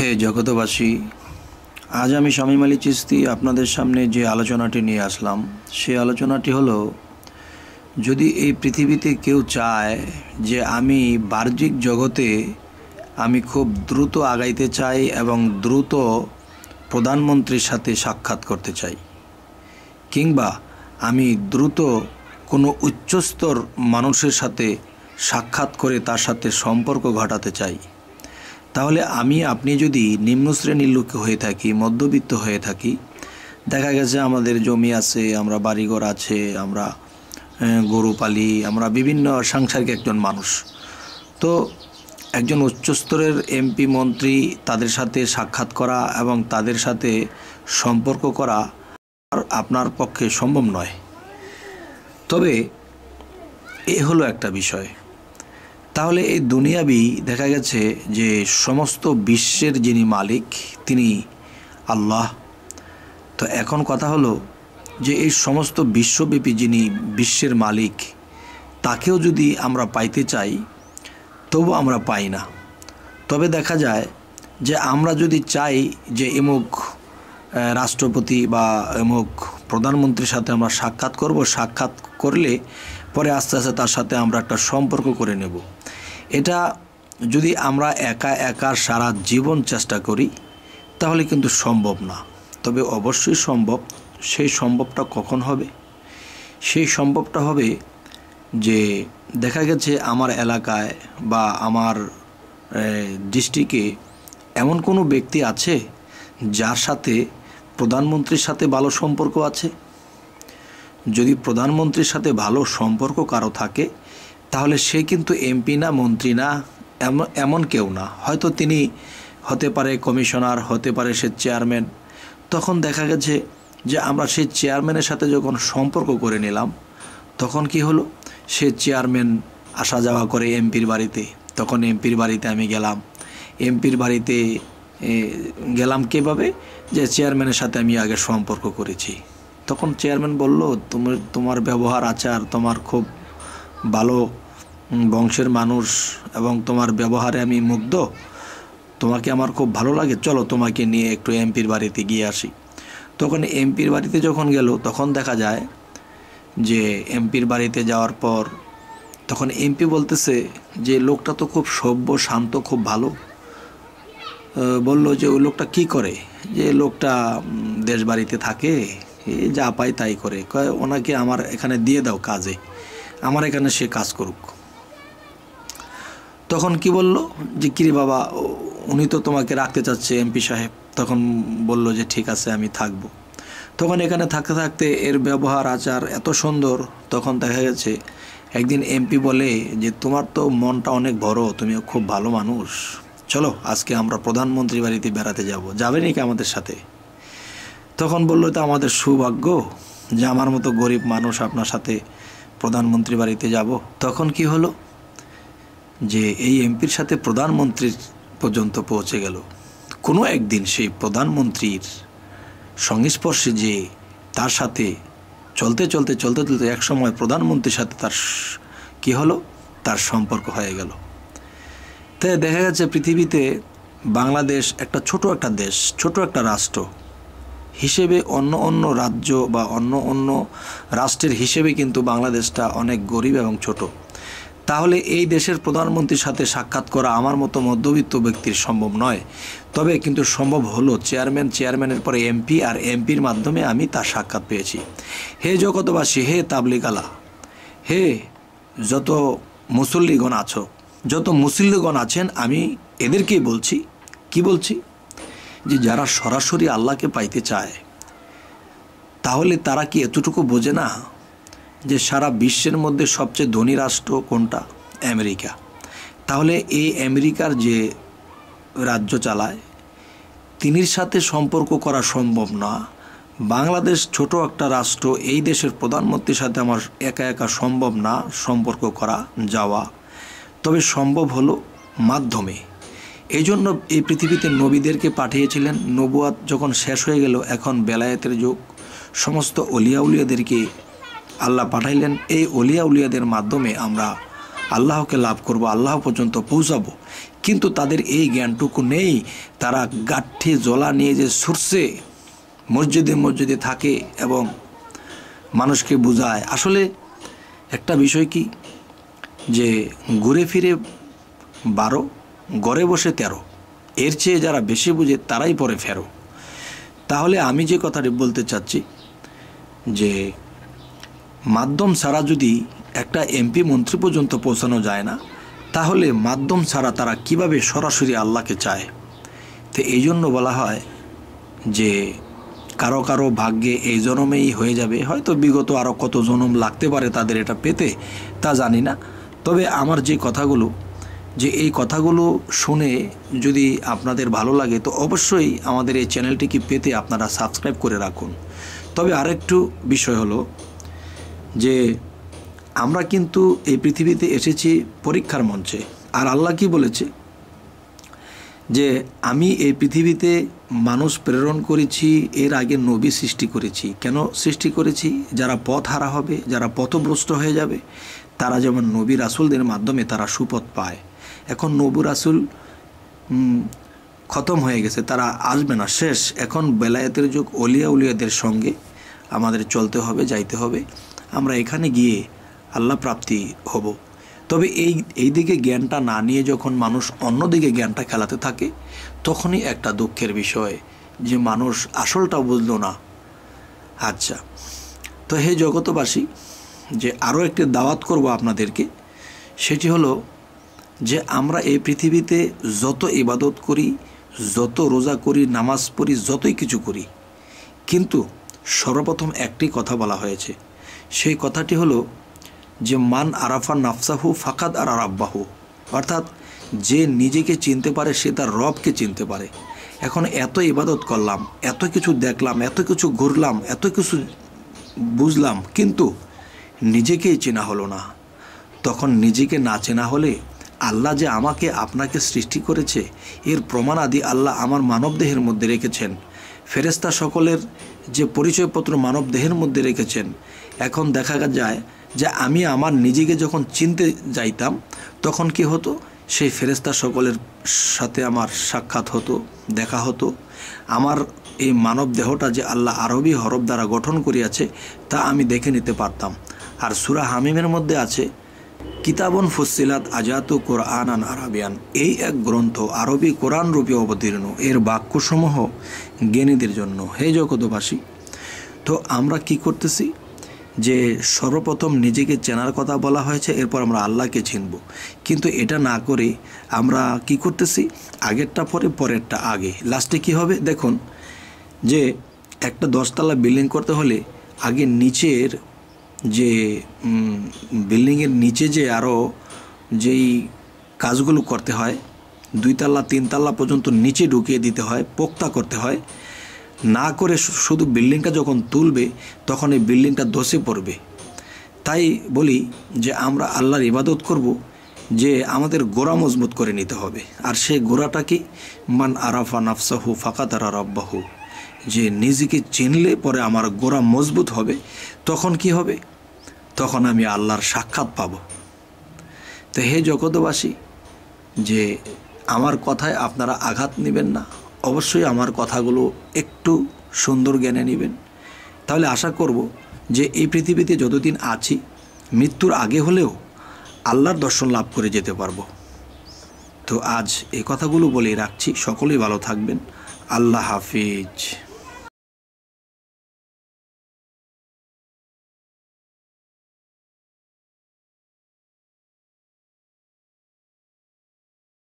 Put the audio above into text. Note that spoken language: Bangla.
হে জগতবাসী আজ আমি স্বামী মালি চিস্তি আপনাদের সামনে যে আলোচনাটি নিয়ে আসলাম সে আলোচনাটি হলো যদি এই পৃথিবীতে কেউ চায় যে আমি বাহ্যিক জগতে আমি খুব দ্রুত আগাইতে চাই এবং দ্রুত প্রধানমন্ত্রীর সাথে সাক্ষাৎ করতে চাই কিংবা আমি দ্রুত কোনো উচ্চস্তর মানুষের সাথে সাক্ষাৎ করে তার সাথে সম্পর্ক ঘটাতে চাই তাহলে আমি আপনি যদি নিম্ন শ্রেণীর লোক হয়ে থাকি মধ্যবিত্ত হয়ে থাকি দেখা গেছে আমাদের জমি আছে আমরা বাড়িঘর আছে আমরা গরু পালি আমরা বিভিন্ন সাংসারিক একজন মানুষ তো একজন উচ্চস্তরের এমপি মন্ত্রী তাদের সাথে সাক্ষাৎ করা এবং তাদের সাথে সম্পর্ক করা আপনার পক্ষে সম্ভব নয় তবে এ হলো একটা বিষয় তাহলে এই দুনিয়াবি দেখা গেছে যে সমস্ত বিশ্বের যিনি মালিক তিনি আল্লাহ তো এখন কথা হলো যে এই সমস্ত বিশ্বব্যাপী যিনি বিশ্বের মালিক তাকেও যদি আমরা পাইতে চাই তবু আমরা পাই না তবে দেখা যায় যে আমরা যদি চাই যে এমুক রাষ্ট্রপতি বা এমুক প্রধানমন্ত্রীর সাথে আমরা সাক্ষাৎ করব সাক্ষাৎ করলে পরে আস্তে আস্তে তার সাথে আমরা একটা সম্পর্ক করে নেব এটা যদি আমরা একা একা সারা জীবন চেষ্টা করি তাহলে কিন্তু সম্ভব না তবে অবশ্যই সম্ভব সেই সম্ভবটা কখন হবে সেই সম্ভবটা হবে যে দেখা গেছে আমার এলাকায় বা আমার ডিস্ট্রিক্টে এমন কোনো ব্যক্তি আছে যার সাথে প্রধানমন্ত্রীর সাথে ভালো সম্পর্ক আছে যদি প্রধানমন্ত্রীর সাথে ভালো সম্পর্ক কারো থাকে তাহলে সে কিন্তু এমপি না মন্ত্রী না এমন কেউ না হয়তো তিনি হতে পারে কমিশনার হতে পারে সে চেয়ারম্যান তখন দেখা গেছে যে আমরা সেই চেয়ারম্যানের সাথে যখন সম্পর্ক করে নিলাম তখন কি হলো সে চেয়ারম্যান আসা যাওয়া করে এমপির বাড়িতে তখন এমপির বাড়িতে আমি গেলাম এমপির বাড়িতে গেলাম কীভাবে যে চেয়ারম্যানের সাথে আমি আগে সম্পর্ক করেছি তখন চেয়ারম্যান বলল তোমার তোমার ব্যবহার আচার তোমার খুব ভালো বংশের মানুষ এবং তোমার ব্যবহারে আমি মুগ্ধ তোমাকে আমার খুব ভালো লাগে চলো তোমাকে নিয়ে একটু এমপির বাড়িতে গিয়ে আসি তখন এমপির বাড়িতে যখন গেল তখন দেখা যায় যে এমপির বাড়িতে যাওয়ার পর তখন এমপি বলতেছে যে লোকটা তো খুব সভ্য শান্ত খুব ভালো বলল যে ওই লোকটা কি করে যে লোকটা দেশ বাড়িতে থাকে যা পায় তাই করে ওনাকে আমার এখানে দিয়ে দাও কাজে আমার এখানে সে কাজ করুক তখন কি বলল যে কিরে বাবা উনি তো তোমাকে রাখতে চাচ্ছে এমপি সাহেব তখন বলল যে ঠিক আছে আমি থাকব তখন এখানে থাকতে থাকতে এর ব্যবহার আচার এত সুন্দর তখন দেখা গেছে একদিন এমপি বলে যে তোমার তো মনটা অনেক বড় তুমি খুব ভালো মানুষ চলো আজকে আমরা প্রধানমন্ত্রী বাড়িতে বেড়াতে যাব যাবে নাকি আমাদের সাথে তখন বললো তো আমাদের সৌভাগ্য যে আমার মতো গরিব মানুষ আপনার সাথে প্রধানমন্ত্রী বাড়িতে যাব তখন কি হলো যে এই এমপির সাথে প্রধানমন্ত্রীর পর্যন্ত পৌঁছে গেল কোনো একদিন সেই প্রধানমন্ত্রীর সংস্পর্শে যে তার সাথে চলতে চলতে চলতে চলতে একসময় প্রধানমন্ত্রীর সাথে তার কি হলো তার সম্পর্ক হয়ে গেল তাই দেখা গেছে পৃথিবীতে বাংলাদেশ একটা ছোট একটা দেশ ছোট একটা রাষ্ট্র হিসেবে অন্য অন্য রাজ্য বা অন্য অন্য রাষ্ট্রের হিসেবে কিন্তু বাংলাদেশটা অনেক গরিব এবং ছোট তাহলে এই দেশের প্রধানমন্ত্রীর সাথে সাক্ষাৎ করা আমার মতো মধ্যবিত্ত ব্যক্তির সম্ভব নয় তবে কিন্তু সম্ভব হলো চেয়ারম্যান চেয়ারম্যানের পরে এমপি আর এমপির মাধ্যমে আমি তার সাক্ষাৎ পেয়েছি হে জগতবাসী হে তাবলিকালা হে যত মুসল্লিগণ আছো যত মুসল্লিগণ আছেন আমি এদেরকেই বলছি কি বলছি যে যারা সরাসরি আল্লাহকে পাইতে চায় তাহলে তারা কি এতটুকু বোঝে না যে সারা বিশ্বের মধ্যে সবচেয়ে ধনী রাষ্ট্র কোনটা আমেরিকা তাহলে এই আমেরিকার যে রাজ্য চালায় তিনির সাথে সম্পর্ক করা সম্ভব না বাংলাদেশ ছোট একটা রাষ্ট্র এই দেশের প্রধানমন্ত্রীর সাথে আমার একা একা সম্ভব না সম্পর্ক করা যাওয়া তবে সম্ভব হলো মাধ্যমে এই জন্য এই পৃথিবীতে নবীদেরকে পাঠিয়েছিলেন নবুয়াত যখন শেষ হয়ে গেল এখন বেলায়েতের যুগ সমস্ত অলিয়া উলিয়াদেরকে আল্লাহ পাঠাইলেন এই অলিয়া উলিয়াদের মাধ্যমে আমরা আল্লাহকে লাভ করব আল্লাহ পর্যন্ত পৌঁছাবো কিন্তু তাদের এই জ্ঞানটুকু নেই তারা গাঠি জলা নিয়ে যে সুরসে মসজিদে মসজিদে থাকে এবং মানুষকে বোঝায় আসলে একটা বিষয় কি যে ঘুরে ফিরে বারো গড়ে বসে তেরো এর চেয়ে যারা বেশি বুঝে তারাই পরে ফেরো তাহলে আমি যে কথাটি বলতে চাচ্ছি যে মাধ্যম ছাড়া যদি একটা এমপি মন্ত্রী পর্যন্ত পৌঁছানো যায় না তাহলে মাধ্যম ছাড়া তারা কিভাবে সরাসরি আল্লাহকে চায় তো এই জন্য বলা হয় যে কারো কারো ভাগ্যে এই জনমেই হয়ে যাবে হয়তো বিগত আরও কত জনম লাগতে পারে তাদের এটা পেতে তা জানি না তবে আমার যে কথাগুলো যে এই কথাগুলো শুনে যদি আপনাদের ভালো লাগে তো অবশ্যই আমাদের এই চ্যানেলটিকে পেতে আপনারা সাবস্ক্রাইব করে রাখুন তবে আরেকটু বিষয় হলো যে আমরা কিন্তু এই পৃথিবীতে এসেছি পরীক্ষার মঞ্চে আর আল্লাহ কি বলেছে যে আমি এই পৃথিবীতে মানুষ প্রেরণ করেছি এর আগে নবী সৃষ্টি করেছি কেন সৃষ্টি করেছি যারা পথ হারা হবে যারা পথভ্রষ্ট হয়ে যাবে তারা যেমন নবী রাসুলদের মাধ্যমে তারা সুপথ পায় এখন নবু রাসুল খতম হয়ে গেছে তারা আসবে না শেষ এখন বেলায়েতের যুগ অলিয়া উলিয়াদের সঙ্গে আমাদের চলতে হবে যাইতে হবে আমরা এখানে গিয়ে আল্লাহ প্রাপ্তি হব তবে এই এই দিকে জ্ঞানটা না নিয়ে যখন মানুষ অন্যদিকে জ্ঞানটা খেলাতে থাকে তখনই একটা দুঃখের বিষয় যে মানুষ আসলটা বুঝল না আচ্ছা তো হে জগতবাসী যে আরও একটি দাওয়াত করব আপনাদেরকে সেটি হলো যে আমরা এই পৃথিবীতে যত ইবাদত করি যত রোজা করি নামাজ পড়ি যতই কিছু করি কিন্তু সর্বপ্রথম একটি কথা বলা হয়েছে সেই কথাটি হলো যে মান আরাফা নাফসাহু ফাকাদ আর আরাব্বাহু অর্থাৎ যে নিজেকে চিনতে পারে সে তার রবকে চিনতে পারে এখন এত ইবাদত করলাম এত কিছু দেখলাম এত কিছু ঘুরলাম এত কিছু বুঝলাম কিন্তু নিজেকেই চেনা হলো না তখন নিজেকে না চেনা হলে আল্লাহ যে আমাকে আপনাকে সৃষ্টি করেছে এর প্রমাণ আদি আল্লাহ আমার মানবদেহের মধ্যে রেখেছেন ফেরেস্তা সকলের যে পরিচয়পত্র মানবদেহের মধ্যে রেখেছেন এখন দেখা যায় যে আমি আমার নিজেকে যখন চিনতে যাইতাম তখন কি হতো সেই ফেরেস্তা সকলের সাথে আমার সাক্ষাৎ হতো দেখা হতো আমার এই মানব দেহটা যে আল্লাহ আরবি হরফ দ্বারা গঠন করিয়াছে তা আমি দেখে নিতে পারতাম আর সুরা হামিমের মধ্যে আছে কিতাবন ফসিলাত আজাত কোরআন আন আরাবিয়ান এই এক গ্রন্থ আরবি কোরআন রূপে অবতীর্ণ এর বাক্যসমূহ জ্ঞানীদের জন্য হে জগতবাসী তো আমরা কি করতেছি যে সর্বপ্রথম নিজেকে চেনার কথা বলা হয়েছে এরপর আমরা আল্লাহকে চিনব কিন্তু এটা না করে আমরা কি করতেছি আগেরটা পরে পরেরটা আগে লাস্টে কি হবে দেখুন যে একটা দশতলা বিল্ডিং করতে হলে আগে নিচের যে বিল্ডিংয়ের নিচে যে আরও যেই কাজগুলো করতে হয় দুই তাল্লা তিনতাল্লা পর্যন্ত নিচে ঢুকিয়ে দিতে হয় পোক্তা করতে হয় না করে শুধু বিল্ডিংটা যখন তুলবে তখন এই বিল্ডিংটা ধসে পড়বে তাই বলি যে আমরা আল্লাহর ইবাদত করব যে আমাদের গোড়া মজবুত করে নিতে হবে আর সেই গোড়াটা কি মান আরাফা নাফসাহু ফাকাতারা রব্বাহু যে নিজেকে চিনলে পরে আমার গোড়া মজবুত হবে তখন কি হবে তখন আমি আল্লাহর সাক্ষাৎ পাব তো হে জগতবাসী যে আমার কথায় আপনারা আঘাত নেবেন না অবশ্যই আমার কথাগুলো একটু সুন্দর জ্ঞানে নেবেন তাহলে আশা করব যে এই পৃথিবীতে যতদিন আছি মৃত্যুর আগে হলেও আল্লাহর দর্শন লাভ করে যেতে পারবো তো আজ এই কথাগুলো বলেই রাখছি সকলেই ভালো থাকবেন আল্লাহ হাফিজ